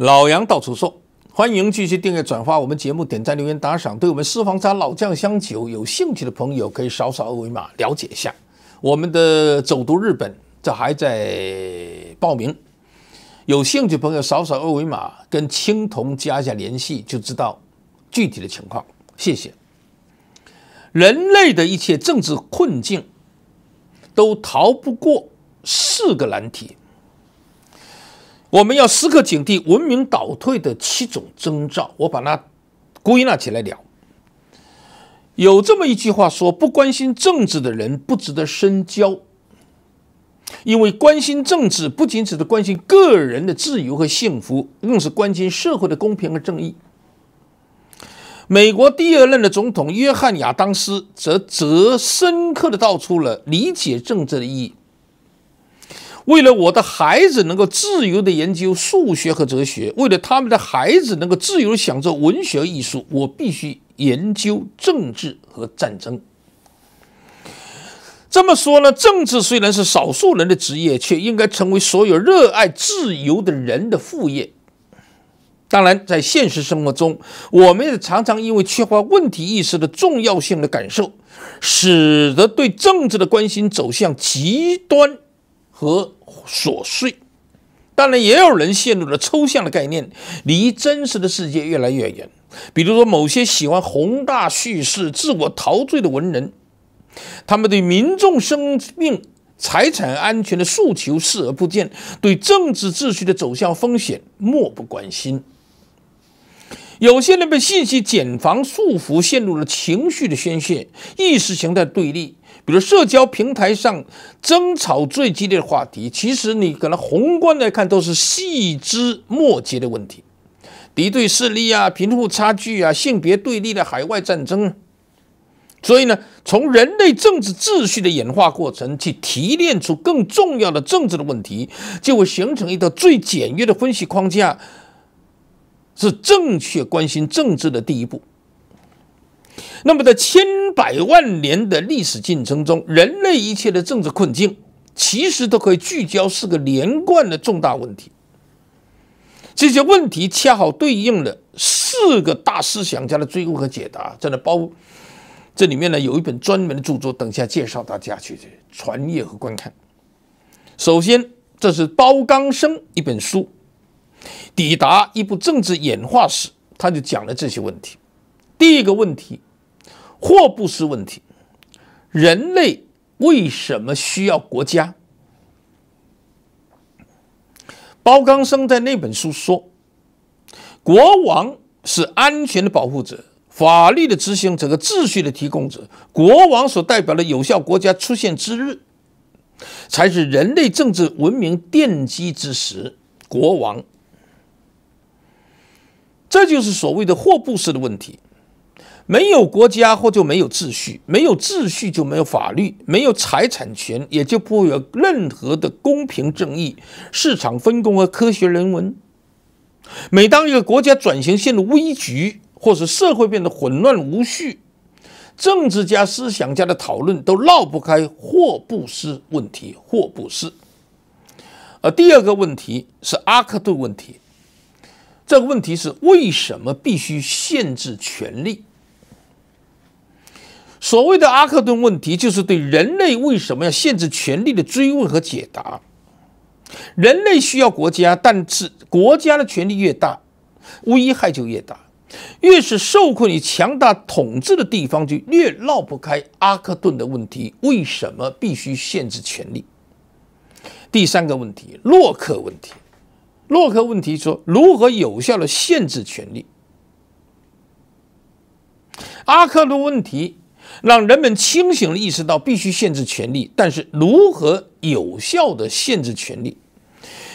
老杨到处说，欢迎继续订阅、转发我们节目，点赞、留言、打赏。对我们私房茶、老酱香酒有兴趣的朋友，可以扫扫二维码了解一下。我们的走读日本，这还在报名，有兴趣朋友扫扫二维码，跟青铜加一下联系，就知道具体的情况。谢谢。人类的一切政治困境，都逃不过四个难题。我们要时刻警惕文明倒退的七种征兆，我把它归纳起来了。有这么一句话说：“不关心政治的人不值得深交，因为关心政治不仅指的关心个人的自由和幸福，更是关心社会的公平和正义。”美国第二任的总统约翰·亚当斯则则深刻的道出了理解政治的意义。为了我的孩子能够自由的研究数学和哲学，为了他们的孩子能够自由享受文学艺术，我必须研究政治和战争。这么说呢，政治虽然是少数人的职业，却应该成为所有热爱自由的人的副业。当然，在现实生活中，我们也常常因为缺乏问题意识的重要性的感受，使得对政治的关心走向极端。和琐碎，当然也有人陷入了抽象的概念，离真实的世界越来越远。比如说，某些喜欢宏大叙事、自我陶醉的文人，他们对民众生命、财产安全的诉求视而不见，对政治秩序的走向风险漠不关心。有些人被信息茧房束缚，陷入了情绪的宣泄、意识形态对立，比如社交平台上争吵最激烈的话题，其实你可能宏观来看都是细枝末节的问题，敌对势力啊、贫富差距啊、性别对立的海外战争。所以呢，从人类政治秩序的演化过程去提炼出更重要的政治的问题，就会形成一个最简约的分析框架。是正确关心政治的第一步。那么，在千百万年的历史进程中，人类一切的政治困境，其实都可以聚焦四个连贯的重大问题。这些问题恰好对应了四个大思想家的追问和解答。真的包，这里面呢有一本专门的著作，等下介绍大家去传阅和观看。首先，这是包刚生一本书。抵达一部政治演化史，他就讲了这些问题。第一个问题，霍布斯问题：人类为什么需要国家？包刚生在那本书说，国王是安全的保护者，法律的执行者和秩序的提供者。国王所代表的有效国家出现之日，才是人类政治文明奠基之时。国王。这就是所谓的霍布斯的问题：没有国家或就没有秩序，没有秩序就没有法律，没有财产权也就不会有任何的公平正义、市场分工和科学人文。每当一个国家转型陷入危局，或是社会变得混乱无序，政治家、思想家的讨论都绕不开霍布斯问题。霍布斯，而第二个问题是阿克顿问题。这个问题是为什么必须限制权力？所谓的阿克顿问题，就是对人类为什么要限制权力的追问和解答。人类需要国家，但是国家的权力越大，危害就越大。越是受困于强大统治的地方，就越绕不开阿克顿的问题：为什么必须限制权力？第三个问题，洛克问题。洛克问题说如何有效的限制权力，阿克顿问题让人们清醒的意识到必须限制权力，但是如何有效的限制权力，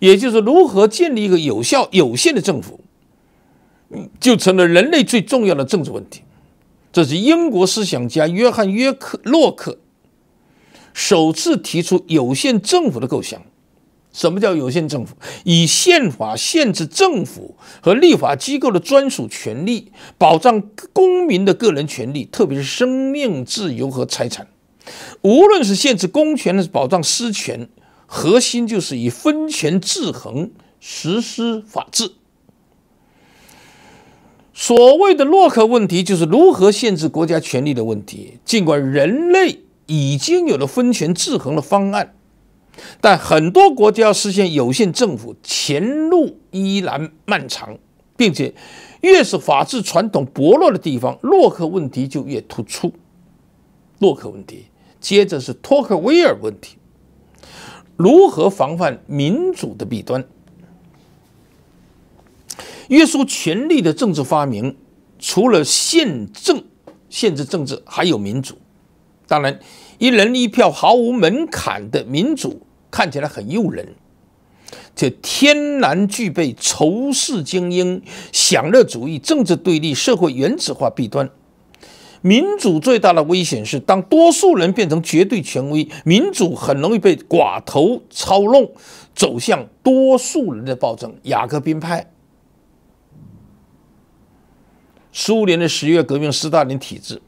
也就是如何建立一个有效有限的政府，就成了人类最重要的政治问题。这是英国思想家约翰·约克·洛克首次提出有限政府的构想。什么叫有限政府？以宪法限制政府和立法机构的专属权利，保障公民的个人权利，特别是生命、自由和财产。无论是限制公权，还是保障私权，核心就是以分权制衡实施法治。所谓的洛克问题，就是如何限制国家权力的问题。尽管人类已经有了分权制衡的方案。但很多国家要实现有限政府，前路依然漫长，并且越是法治传统薄弱的地方，洛克问题就越突出。洛克问题，接着是托克维尔问题：如何防范民主的弊端？约束权力的政治发明，除了宪政、限制政治，还有民主。当然，一人一票毫无门槛的民主。看起来很诱人，这天然具备仇视精英、享乐主义、政治对立、社会原子化弊端。民主最大的危险是，当多数人变成绝对权威，民主很容易被寡头操弄，走向多数人的暴政。雅各宾派、苏联的十月革命、斯大林体制、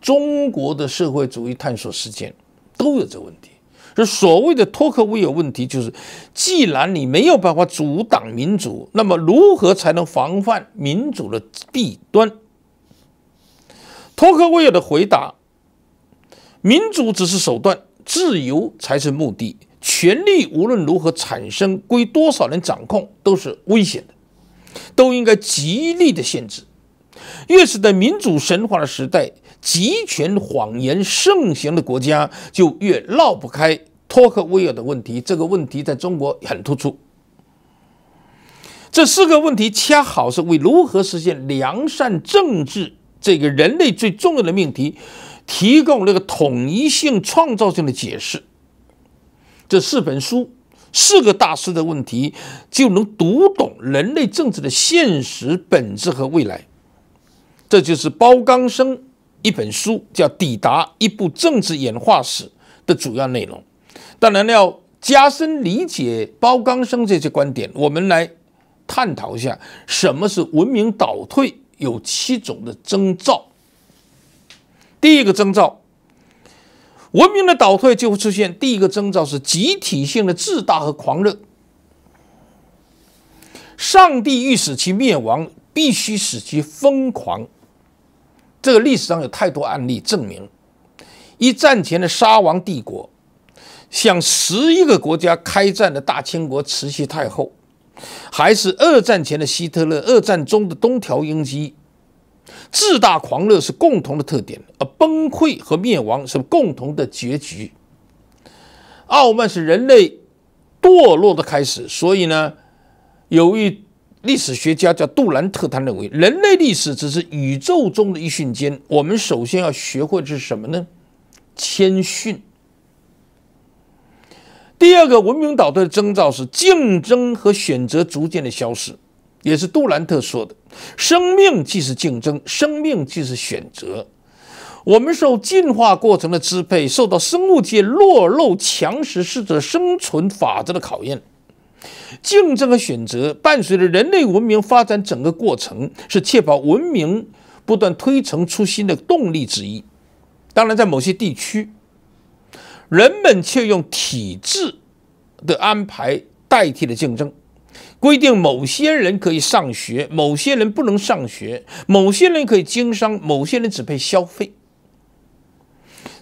中国的社会主义探索实践，都有这问题。这所谓的托克维尔问题，就是既然你没有办法阻挡民主，那么如何才能防范民主的弊端？托克维尔的回答：民主只是手段，自由才是目的。权力无论如何产生，归多少人掌控都是危险的，都应该极力的限制。越是在民主神话的时代。集权谎言盛行的国家就越绕不开托克维尔的问题。这个问题在中国很突出。这四个问题恰好是为如何实现良善政治这个人类最重要的命题提供那个统一性创造性的解释。这四本书、四个大师的问题就能读懂人类政治的现实本质和未来。这就是包刚生。一本书叫《抵达》，一部政治演化史的主要内容。当然要加深理解包刚生这些观点，我们来探讨一下什么是文明倒退，有七种的征兆。第一个征兆，文明的倒退就会出现。第一个征兆是集体性的自大和狂热。上帝欲使其灭亡，必须使其疯狂。这个历史上有太多案例证明，一战前的沙皇帝国向十一个国家开战的大清国慈禧太后，还是二战前的希特勒、二战中的东条英机，自大狂热是共同的特点，而崩溃和灭亡是共同的结局。傲慢是人类堕落的开始，所以呢，由于。历史学家叫杜兰特，他认为人类历史只是宇宙中的一瞬间。我们首先要学会的是什么呢？谦逊。第二个文明倒退的征兆是竞争和选择逐渐的消失，也是杜兰特说的：“生命既是竞争，生命既是选择。我们受进化过程的支配，受到生物界弱肉强食、适者生存法则的考验。”竞争和选择伴随着人类文明发展整个过程，是确保文明不断推陈出新的动力之一。当然，在某些地区，人们却用体制的安排代替了竞争，规定某些人可以上学，某些人不能上学，某些人可以经商，某些人只配消费。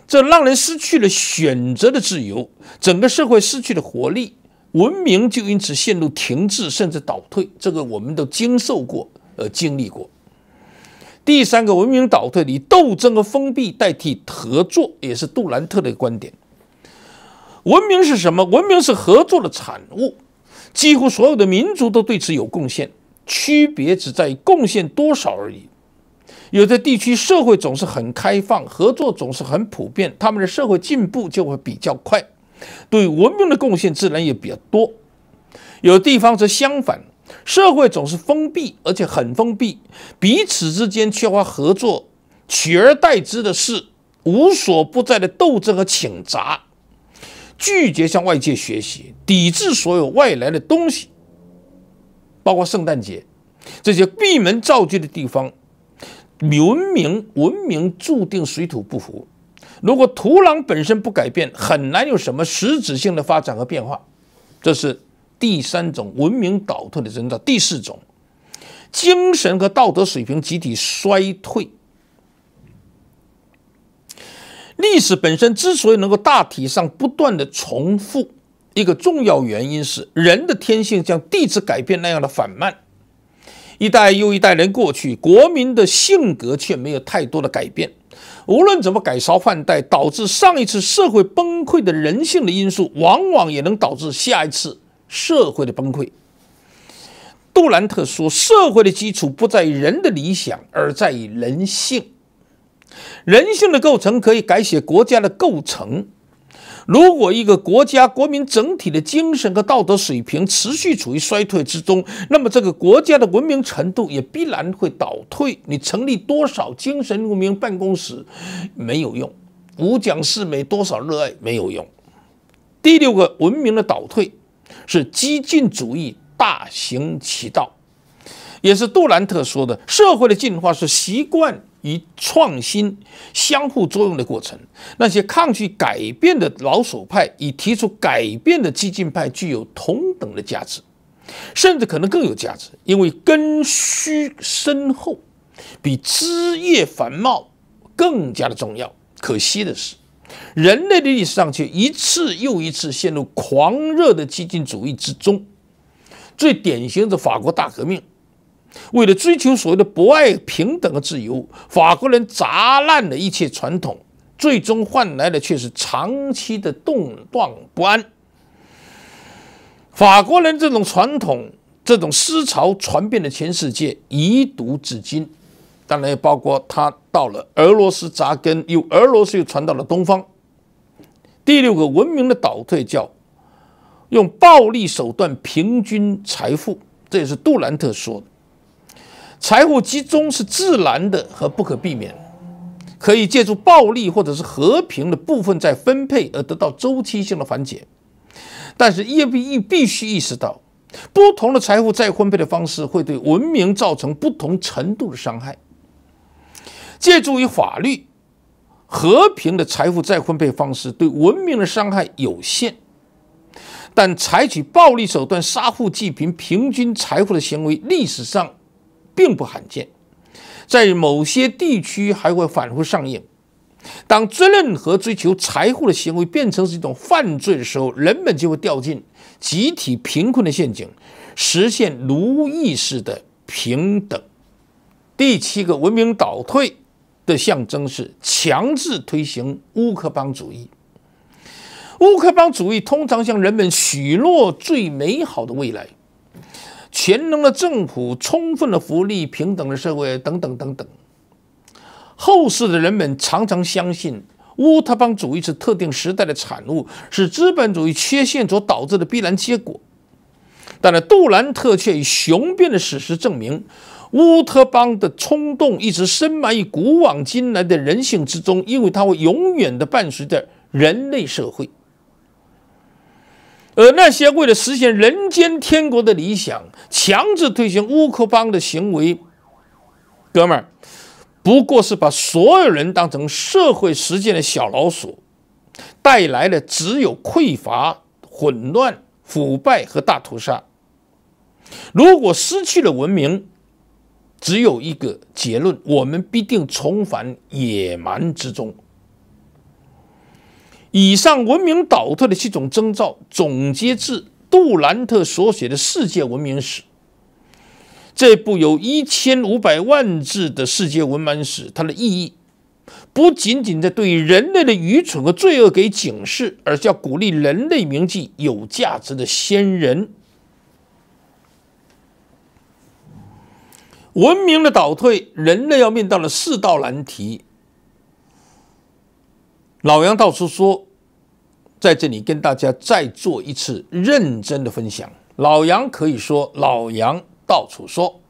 这让人失去了选择的自由，整个社会失去了活力。文明就因此陷入停滞，甚至倒退。这个我们都经受过，呃，经历过。第三个，文明倒退里斗争和封闭代替合作，也是杜兰特的观点。文明是什么？文明是合作的产物，几乎所有的民族都对此有贡献，区别只在于贡献多少而已。有的地区社会总是很开放，合作总是很普遍，他们的社会进步就会比较快。对文明的贡献自然也比较多，有地方则相反，社会总是封闭，而且很封闭，彼此之间缺乏合作，取而代之的是无所不在的斗争和请砸，拒绝向外界学习，抵制所有外来的东西，包括圣诞节。这些闭门造句的地方，文明文明注定水土不服。如果土壤本身不改变，很难有什么实质性的发展和变化。这是第三种文明倒退的征兆。第四种，精神和道德水平集体衰退。历史本身之所以能够大体上不断的重复，一个重要原因是人的天性像地质改变那样的缓慢。一代又一代人过去，国民的性格却没有太多的改变。无论怎么改朝换代，导致上一次社会崩溃的人性的因素，往往也能导致下一次社会的崩溃。杜兰特说：“社会的基础不在于人的理想，而在于人性。人性的构成可以改写国家的构成。”如果一个国家国民整体的精神和道德水平持续处于衰退之中，那么这个国家的文明程度也必然会倒退。你成立多少精神文明办公室，没有用；五讲四美多少热爱没有用。第六个文明的倒退，是激进主义大行其道。也是杜兰特说的，社会的进化是习惯与创新相互作用的过程。那些抗拒改变的老鼠派与提出改变的激进派具有同等的价值，甚至可能更有价值，因为根须深厚，比枝叶繁茂更加的重要。可惜的是，人类的历史上却一次又一次陷入狂热的激进主义之中，最典型的法国大革命。为了追求所谓的博爱、平等和自由，法国人砸烂了一切传统，最终换来的却是长期的动荡不安。法国人这种传统、这种思潮传遍了全世界，遗毒至今，当然也包括他到了俄罗斯扎根，又俄罗斯又传到了东方。第六个文明的倒退叫用暴力手段平均财富，这也是杜兰特说的。财富集中是自然的和不可避免，可以借助暴力或者是和平的部分再分配而得到周期性的缓解。但是，叶必逸必须意识到，不同的财富再分配的方式会对文明造成不同程度的伤害。借助于法律、和平的财富再分配方式对文明的伤害有限，但采取暴力手段杀富济贫、平均财富的行为，历史上。并不罕见，在某些地区还会反复上演。当责任和追求财富的行为变成是一种犯罪的时候，人们就会掉进集体贫困的陷阱，实现奴役式的平等。第七个文明倒退的象征是强制推行乌克邦主义。乌克邦主义通常向人们许诺最美好的未来。全能的政府、充分的福利、平等的社会，等等等等。后世的人们常常相信乌托邦主义是特定时代的产物，是资本主义缺陷所导致的必然结果。但是杜兰特却以雄辩的事实证明，乌托邦的冲动一直深埋于古往今来的人性之中，因为它会永远的伴随着人类社会。而那些为了实现人间天国的理想，强制推行乌托邦的行为，哥们儿，不过是把所有人当成社会实践的小老鼠，带来的只有匮乏、混乱、腐败和大屠杀。如果失去了文明，只有一个结论：我们必定重返野蛮之中。以上文明倒退的七种征兆，总结自杜兰特所写的《世界文明史》。这部有一千五百万字的《世界文明史》，它的意义不仅仅在对人类的愚蠢和罪恶给警示，而是要鼓励人类铭记有价值的先人。文明的倒退，人类要面对了四道难题。老杨到处说，在这里跟大家再做一次认真的分享。老杨可以说，老杨到处说。